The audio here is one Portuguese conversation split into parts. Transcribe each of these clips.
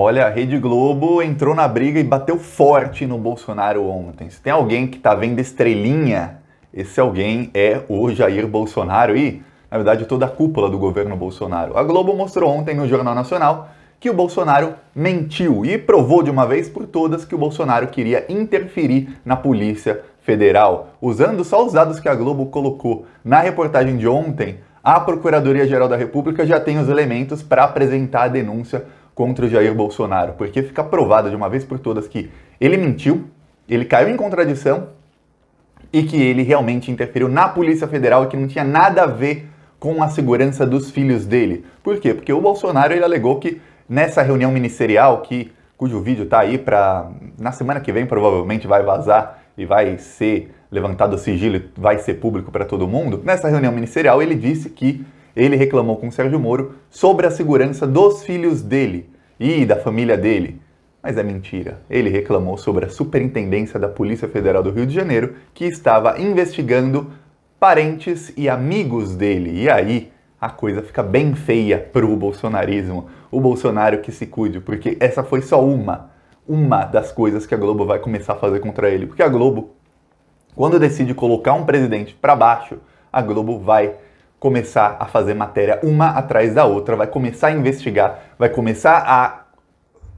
Olha, a Rede Globo entrou na briga e bateu forte no Bolsonaro ontem. Se tem alguém que tá vendo estrelinha, esse alguém é o Jair Bolsonaro e, na verdade, toda a cúpula do governo Bolsonaro. A Globo mostrou ontem no Jornal Nacional que o Bolsonaro mentiu e provou de uma vez por todas que o Bolsonaro queria interferir na polícia federal, usando só os dados que a Globo colocou. Na reportagem de ontem, a Procuradoria-Geral da República já tem os elementos para apresentar a denúncia contra o Jair Bolsonaro, porque fica provado de uma vez por todas que ele mentiu, ele caiu em contradição e que ele realmente interferiu na Polícia Federal e que não tinha nada a ver com a segurança dos filhos dele. Por quê? Porque o Bolsonaro ele alegou que nessa reunião ministerial, que cujo vídeo está aí para na semana que vem provavelmente vai vazar e vai ser levantado o sigilo, vai ser público para todo mundo. Nessa reunião ministerial ele disse que ele reclamou com Sérgio Moro sobre a segurança dos filhos dele e da família dele. Mas é mentira. Ele reclamou sobre a Superintendência da Polícia Federal do Rio de Janeiro, que estava investigando parentes e amigos dele. E aí a coisa fica bem feia pro bolsonarismo. O Bolsonaro que se cuide, porque essa foi só uma, uma das coisas que a Globo vai começar a fazer contra ele. Porque a Globo, quando decide colocar um presidente para baixo, a Globo vai começar a fazer matéria uma atrás da outra, vai começar a investigar, vai começar a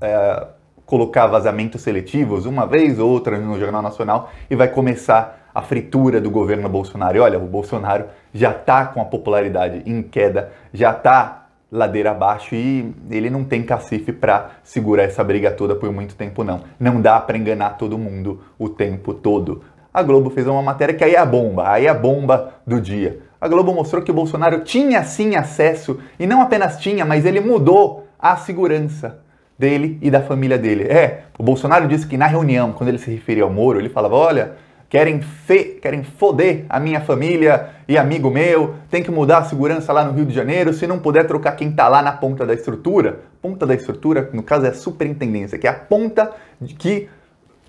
é, colocar vazamentos seletivos uma vez ou outra no Jornal Nacional e vai começar a fritura do governo Bolsonaro. E olha, o Bolsonaro já está com a popularidade em queda, já está ladeira abaixo e ele não tem cacife para segurar essa briga toda por muito tempo não. Não dá para enganar todo mundo o tempo todo. A Globo fez uma matéria que aí é a bomba, aí é a bomba do dia a Globo mostrou que o Bolsonaro tinha sim acesso, e não apenas tinha, mas ele mudou a segurança dele e da família dele. É, o Bolsonaro disse que na reunião, quando ele se referia ao Moro, ele falava: olha, querem, fe querem foder a minha família e amigo meu, tem que mudar a segurança lá no Rio de Janeiro, se não puder trocar quem está lá na ponta da estrutura. Ponta da estrutura, no caso, é a superintendência, que é a ponta de que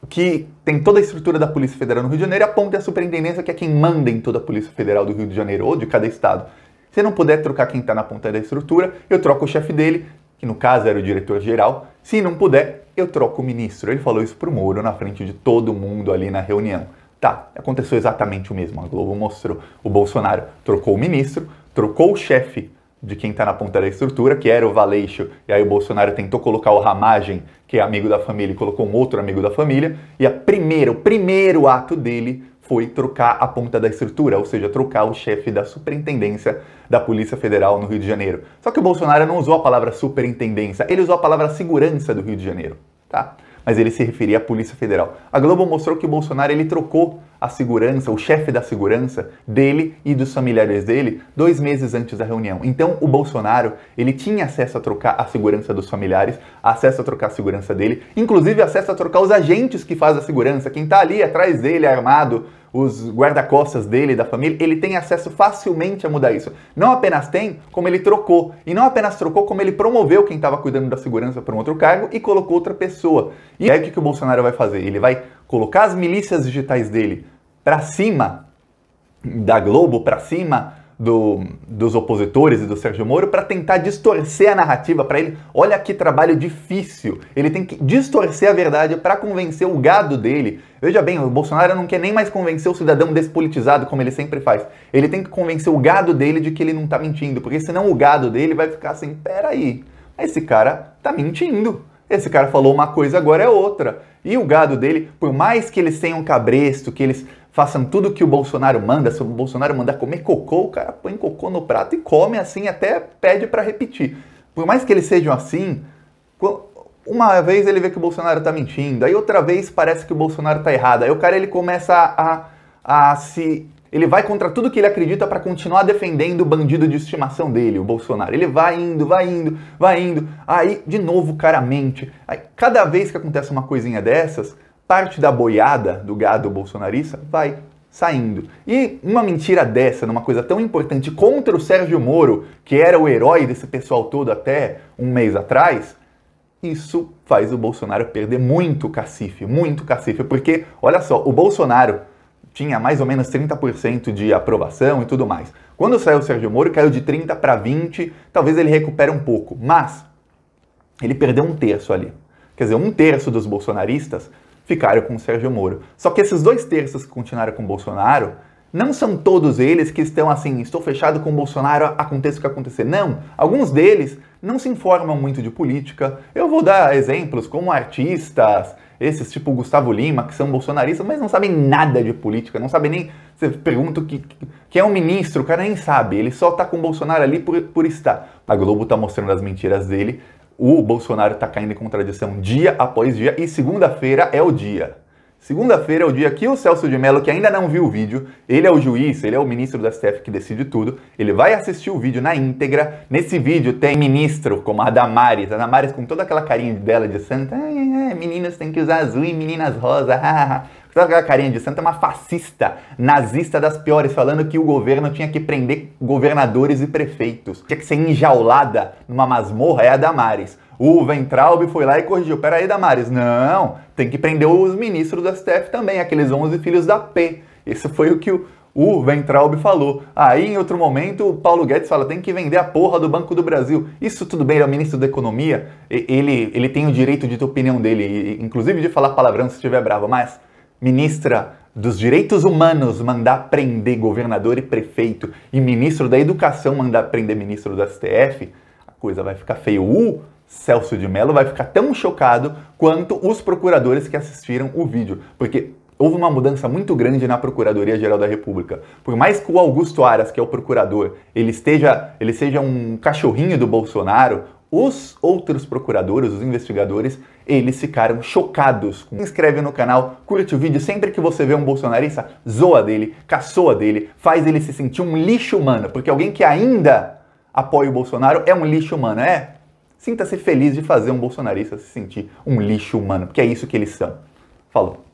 que tem toda a estrutura da Polícia Federal no Rio de Janeiro, aponta a superintendência, que é quem manda em toda a Polícia Federal do Rio de Janeiro ou de cada estado. Se não puder trocar quem está na ponta da estrutura, eu troco o chefe dele, que no caso era o diretor-geral. Se não puder, eu troco o ministro. Ele falou isso pro Moro na frente de todo mundo ali na reunião. Tá, aconteceu exatamente o mesmo. A Globo mostrou. O Bolsonaro trocou o ministro, trocou o chefe de quem está na ponta da estrutura, que era o Valeixo, e aí o Bolsonaro tentou colocar o Ramagem, que é amigo da família, e colocou um outro amigo da família, e a primeira, o primeiro ato dele foi trocar a ponta da estrutura, ou seja, trocar o chefe da superintendência da Polícia Federal no Rio de Janeiro. Só que o Bolsonaro não usou a palavra superintendência, ele usou a palavra segurança do Rio de Janeiro, tá? Mas ele se referia à Polícia Federal. A Globo mostrou que o Bolsonaro ele trocou a segurança, o chefe da segurança dele e dos familiares dele dois meses antes da reunião. Então, o Bolsonaro, ele tinha acesso a trocar a segurança dos familiares, acesso a trocar a segurança dele, inclusive acesso a trocar os agentes que fazem a segurança, quem está ali atrás dele armado, os guarda-costas dele, da família, ele tem acesso facilmente a mudar isso. Não apenas tem, como ele trocou. E não apenas trocou, como ele promoveu quem estava cuidando da segurança para um outro cargo e colocou outra pessoa. E aí o que, que o Bolsonaro vai fazer? Ele vai colocar as milícias digitais dele para cima da Globo, para cima do, dos opositores e do Sérgio Moro para tentar distorcer a narrativa para ele. Olha que trabalho difícil. Ele tem que distorcer a verdade para convencer o gado dele. Veja bem, o Bolsonaro não quer nem mais convencer o cidadão despolitizado como ele sempre faz. Ele tem que convencer o gado dele de que ele não está mentindo, porque senão o gado dele vai ficar assim: peraí, esse cara tá mentindo. Esse cara falou uma coisa, agora é outra. E o gado dele, por mais que eles tenham cabresto, que eles façam tudo que o Bolsonaro manda. Se o Bolsonaro mandar comer cocô, o cara põe cocô no prato e come assim, até pede para repetir. Por mais que eles sejam assim, uma vez ele vê que o Bolsonaro tá mentindo, aí outra vez parece que o Bolsonaro tá errado. Aí o cara ele começa a, a, a se. Ele vai contra tudo que ele acredita para continuar defendendo o bandido de estimação dele, o Bolsonaro. Ele vai indo, vai indo, vai indo. Aí, de novo, o cara mente. Aí, cada vez que acontece uma coisinha dessas, parte da boiada do gado bolsonarista vai saindo. E uma mentira dessa, numa coisa tão importante contra o Sérgio Moro, que era o herói desse pessoal todo até um mês atrás, isso faz o Bolsonaro perder muito cacife, muito cacife, porque olha só, o Bolsonaro tinha mais ou menos 30% de aprovação e tudo mais. Quando saiu o Sérgio Moro, caiu de 30 para 20, talvez ele recupere um pouco, mas ele perdeu um terço ali. Quer dizer, um terço dos bolsonaristas ficaram com o Sérgio Moro. Só que esses dois terços que continuaram com o Bolsonaro, não são todos eles que estão assim, estou fechado com o Bolsonaro, aconteça o que acontecer. Não, alguns deles não se informam muito de política. Eu vou dar exemplos como artistas, esses tipo Gustavo Lima, que são bolsonaristas, mas não sabem nada de política, não sabem nem. Você pergunta o que, que é um ministro, o cara nem sabe, ele só tá com o Bolsonaro ali por, por estar. A Globo tá mostrando as mentiras dele o Bolsonaro está caindo em contradição dia após dia e segunda-feira é o dia. Segunda-feira é o dia que o Celso de Mello, que ainda não viu o vídeo, ele é o juiz, ele é o ministro do STF que decide tudo, ele vai assistir o vídeo na íntegra. Nesse vídeo tem ministro como a Damares, a Damares com toda aquela carinha dela de santa, meninas tem que usar azul e meninas rosa, Toda aquela carinha de santa? Uma fascista, nazista das piores, falando que o governo tinha que prender governadores e prefeitos. Tinha que ser enjaulada numa masmorra, é a Damares. O Ventralbe foi lá e corrigiu. Pera aí, Damares, não, tem que prender os ministros do STF também, aqueles 11 filhos da P. Esse foi o que o, o Ventralbe falou. Aí, em outro momento, o Paulo Guedes fala, tem que vender a porra do Banco do Brasil. Isso tudo bem, ele é o ministro da Economia, ele, ele tem o direito de ter opinião dele, inclusive de falar palavrão se estiver bravo, mas ministra dos direitos humanos mandar prender governador e prefeito e ministro da educação mandar prender ministro do STF, a coisa vai ficar feia. O Celso de Mello vai ficar tão chocado quanto os procuradores que assistiram o vídeo, porque houve uma mudança muito grande na Procuradoria Geral da República. Por mais que o Augusto Aras, que é o procurador, ele esteja, ele seja um cachorrinho do Bolsonaro, os outros procuradores, os investigadores, eles ficaram chocados. Se inscreve no canal, curte o vídeo. Sempre que você vê um bolsonarista, zoa dele, caçoa dele, faz ele se sentir um lixo humano, porque alguém que ainda apoia o Bolsonaro é um lixo humano, é? Sinta-se feliz de fazer um bolsonarista se sentir um lixo humano, porque é isso que eles são. Falou.